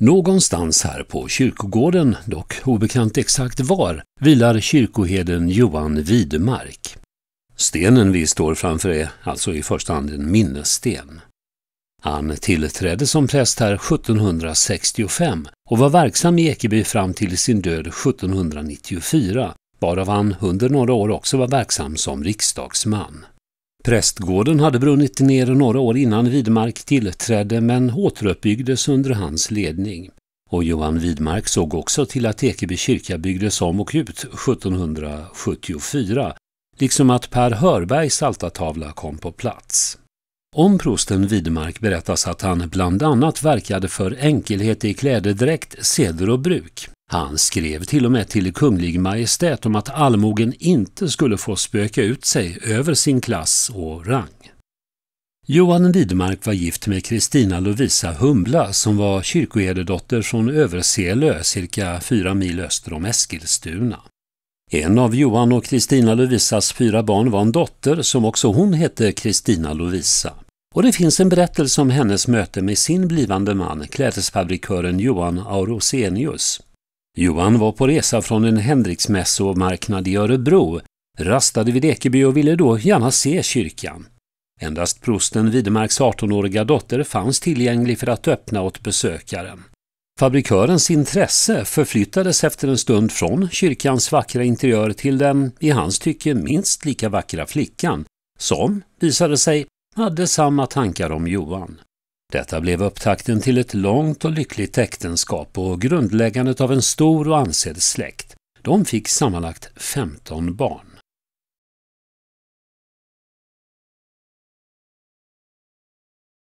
Någonstans här på kyrkogården, dock obekant exakt var, vilar kyrkoheden Johan Widmark. Stenen vi står framför är alltså i första hand en minnessten. Han tillträdde som präst här 1765 och var verksam i Ekeby fram till sin död 1794, varav han under några år också var verksam som riksdagsman. Prästgården hade brunnit ner några år innan Widmark tillträdde men återuppbyggdes under hans ledning. Och Johan Widmark såg också till att Ekeby kyrka byggdes om och ut 1774, liksom att Per Hörbergs altartavla kom på plats. Om prosten Widmark berättas att han bland annat verkade för enkelhet i klädedräkt, seder och bruk. Han skrev till och med till Kunglig Majestät om att allmogen inte skulle få spöka ut sig över sin klass och rang. Johan Widmark var gift med Kristina Lovisa Humbla, som var kyrkoherdedotter från Överselö cirka fyra mil öster om Eskilstuna. En av Johan och Kristina Lovisas fyra barn var en dotter som också hon hette Kristina Lovisa. Och det finns en berättelse om hennes möte med sin blivande man, klädesfabrikören Johan Aurosenius. Johan var på resa från en Henriksmässomarknad i Örebro, rastade vid Ekeby och ville då gärna se kyrkan. Endast prosten Videmarks 18-åriga dotter fanns tillgänglig för att öppna åt besökaren. Fabrikörens intresse förflyttades efter en stund från kyrkans vackra interiör till den, i hans tycke, minst lika vackra flickan, som, visade sig, hade samma tankar om Johan. Detta blev upptakten till ett långt och lyckligt äktenskap och grundläggandet av en stor och ansedd släkt. De fick sammanlagt 15 barn.